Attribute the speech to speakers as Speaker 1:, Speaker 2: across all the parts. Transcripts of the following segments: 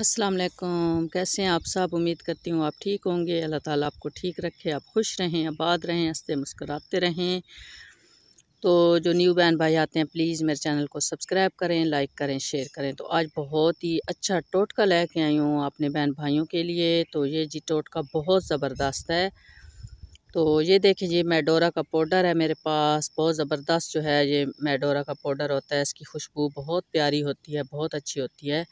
Speaker 1: असलम कैसे हैं आप सब उम्मीद करती हूँ आप ठीक होंगे अल्लाह ताला आपको ठीक रखे आप खुश रहें आबाद रहें हंसते मुस्कराते रहें तो जो न्यू बहन भाई आते हैं प्लीज़ मेरे चैनल को सब्सक्राइब करें लाइक करें शेयर करें तो आज बहुत ही अच्छा टोटका लेके आई हूँ अपने बहन भाइयों के लिए तो ये जी टोटका बहुत ज़बरदस्त है तो ये देखें जी मेडोरा का पाउडर है मेरे पास बहुत ज़बरदस्त जो है ये मेडोरा का पाउडर होता है इसकी खुशबू बहुत प्यारी होती है बहुत अच्छी होती है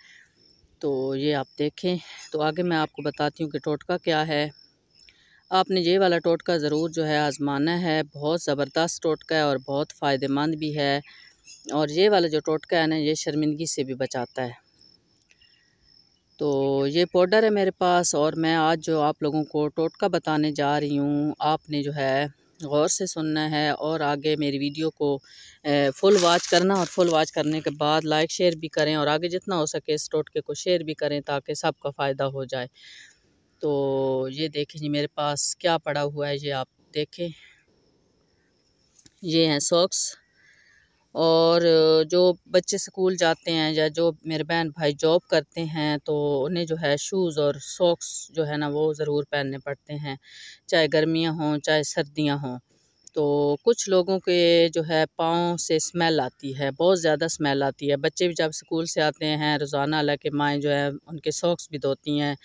Speaker 1: तो ये आप देखें तो आगे मैं आपको बताती हूँ कि टोटका क्या है आपने ये वाला टोटका ज़रूर जो है आज़माना है बहुत ज़बरदस्त टोटका है और बहुत फ़ायदेमंद भी है और ये वाला जो टोटका है ना ये शर्मिंदगी से भी बचाता है तो ये पाउडर है मेरे पास और मैं आज जो आप लोगों को टोटका बताने जा रही हूँ आपने जो है गौर से सुनना है और आगे मेरी वीडियो को फुल वाच करना और फुल वाच करने के बाद लाइक शेयर भी करें और आगे जितना हो सके इस टोटके को शेयर भी करें ताकि सबका फ़ायदा हो जाए तो ये देखें जी मेरे पास क्या पड़ा हुआ है ये आप देखें ये हैं सॉक्स और जो बच्चे स्कूल जाते हैं या जो मेरे बहन भाई जॉब करते हैं तो उन्हें जो है शूज़ और सॉक्स जो है ना वो ज़रूर पहनने पड़ते हैं चाहे गर्मियाँ हों चाहे सर्दियाँ हों तो कुछ लोगों के जो है पाँव से स्मेल आती है बहुत ज़्यादा स्मेल आती है बच्चे भी जब स्कूल से आते हैं रोज़ाना हालांकि माएँ जो है उनके सॉक्स भी धोती हैं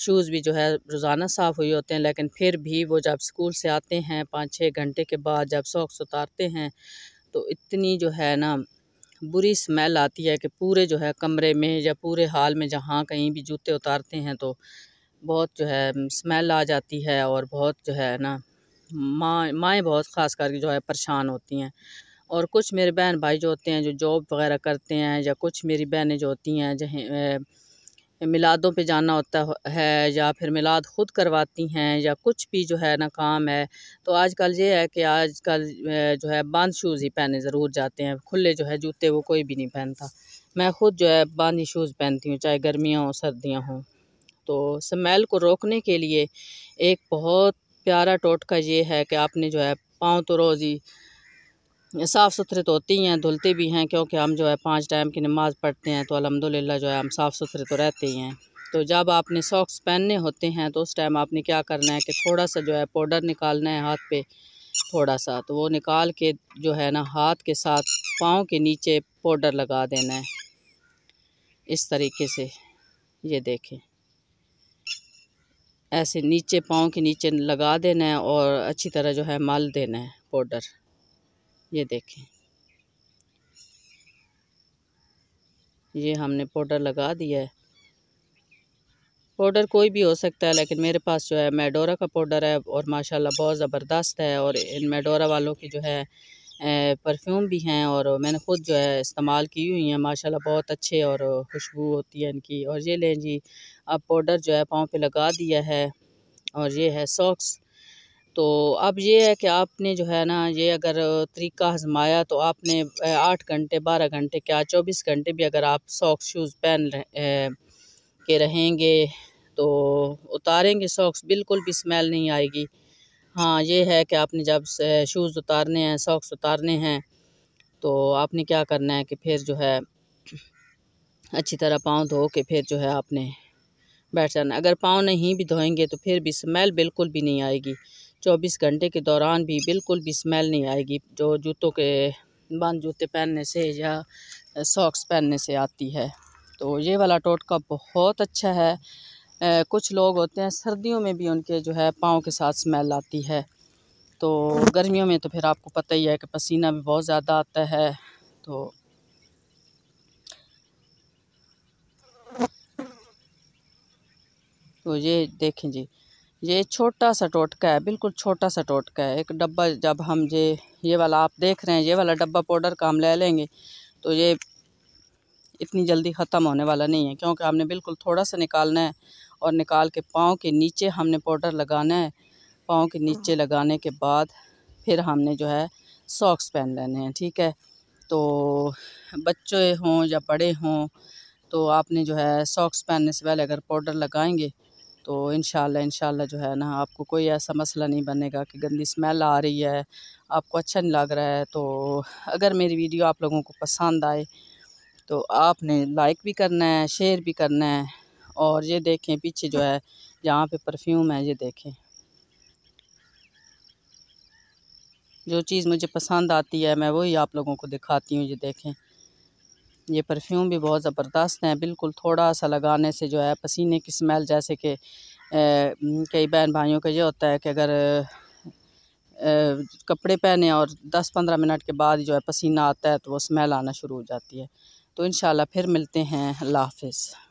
Speaker 1: शूज़ भी जो है रोज़ाना साफ़ हुए होते हैं लेकिन फिर भी वो जब स्कूल से आते हैं पाँच छः घंटे के बाद जब सॉक्स उतारते हैं तो इतनी जो है ना बुरी स्मेल आती है कि पूरे जो है कमरे में या पूरे हाल में जहाँ कहीं भी जूते उतारते हैं तो बहुत जो है स्मेल आ जाती है और बहुत जो है ना माँ माएँ बहुत ख़ास करके जो है परेशान होती हैं और कुछ मेरे बहन भाई जो होते हैं जो जॉब वगैरह करते हैं या कुछ मेरी बहनें जो होती हैं जहाँ मिलादों पे जाना होता है या फिर मिलाद ख़ुद करवाती हैं या कुछ भी जो है ना काम है तो आजकल ये है कि आजकल जो है बंद शूज़ ही पहने ज़रूर जाते हैं खुले जो है जूते वो कोई भी नहीं पहनता मैं ख़ुद जो है बंद ही शूज़ पहनती हूँ चाहे गर्मियाँ हों सर्दियाँ हों तो स्मेल को रोकने के लिए एक बहुत प्यारा टोटका ये है कि आपने जो है पाँव तो रोज़ ही साफ़ सुथरे तो होती हैं धुलते भी हैं क्योंकि हम जो है पाँच टाइम की नमाज़ पढ़ते हैं तो अलहमदिल्ला जो है हम साफ़ सुथरे तो रहते ही हैं तो जब आपने सॉक्स पहनने होते हैं तो उस टाइम आपने क्या करना है कि थोड़ा सा जो है पाउडर निकालना है हाथ पे थोड़ा सा तो वो निकाल के जो है ना हाथ के साथ पाँव के नीचे पाउडर लगा देना है इस तरीके से ये देखें ऐसे नीचे पाँव के नीचे लगा देना है और अच्छी तरह जो है मल देना है पाउडर ये देखें ये हमने पाउडर लगा दिया है पाउडर कोई भी हो सकता है लेकिन मेरे पास जो है मेडोरा का पाउडर है और माशाल्लाह बहुत ज़बरदस्त है और इन मेडोरा वालों की जो है परफ्यूम भी हैं और मैंने ख़ुद जो है इस्तेमाल की हुई हैं माशाल्लाह बहुत अच्छे और खुशबू होती है इनकी और ये लें जी अब पाउडर जो है पाँव पे लगा दिया है और ये है सॉक्स तो अब ये है कि आपने जो है ना ये अगर तरीका हजमाया तो आपने आठ घंटे बारह घंटे क्या चौबीस घंटे भी अगर आप सॉक्स शूज़ पहन रहे के रहेंगे तो उतारेंगे सॉक्स बिल्कुल भी स्मेल नहीं आएगी हाँ ये है कि आपने जब शूज़ उतारने हैं सॉक्स उतारने हैं तो आपने क्या करना है कि फिर जो है अच्छी तरह पाँव धो के फिर जो है आपने बैठ जाना अगर पाँव नहीं भी धोएंगे तो फिर भी स्मेल बिल्कुल भी नहीं आएगी चौबीस घंटे के दौरान भी बिल्कुल भी स्मेल नहीं आएगी जो जूतों के बंद जूते पहनने से या सॉक्स पहनने से आती है तो ये वाला टोटका बहुत अच्छा है ए, कुछ लोग होते हैं सर्दियों में भी उनके जो है पाँव के साथ स्मेल आती है तो गर्मियों में तो फिर आपको पता ही है कि पसीना भी बहुत ज़्यादा आता है तो तो ये देखें जी ये छोटा सा टोटका है बिल्कुल छोटा सा टोटका है एक डब्बा जब हम ये ये वाला आप देख रहे हैं ये वाला डब्बा पाउडर का हम ले लेंगे तो ये इतनी जल्दी ख़त्म होने वाला नहीं है क्योंकि हमने बिल्कुल थोड़ा सा निकालना है और निकाल के पाँव के नीचे हमने पाउडर लगाना है पाँव के नीचे लगाने के बाद फिर हमने जो है सॉक्स पहन लेने हैं ठीक है तो बच्चे हों या बड़े हों तो आपने जो है सॉक्स पहनने से पहले अगर पाउडर लगाएंगे तो इन इनशाला जो है ना आपको कोई ऐसा मसला नहीं बनेगा कि गंदी स्मेल आ रही है आपको अच्छा नहीं लग रहा है तो अगर मेरी वीडियो आप लोगों को पसंद आए तो आपने लाइक भी करना है शेयर भी करना है और ये देखें पीछे जो है जहाँ पे परफ्यूम है ये देखें जो चीज़ मुझे पसंद आती है मैं वही आप लोगों को दिखाती हूँ ये देखें ये परफ्यूम भी बहुत ज़बरदस्त हैं बिल्कुल थोड़ा सा लगाने से जो है पसीने की स्मेल जैसे कि कई बहन भाइयों का ये होता है कि अगर कपड़े पहने और 10-15 मिनट के बाद जो है पसीना आता है तो वो स्मेल आना शुरू हो जाती है तो इन फिर मिलते हैं अल्लाह हाफिज़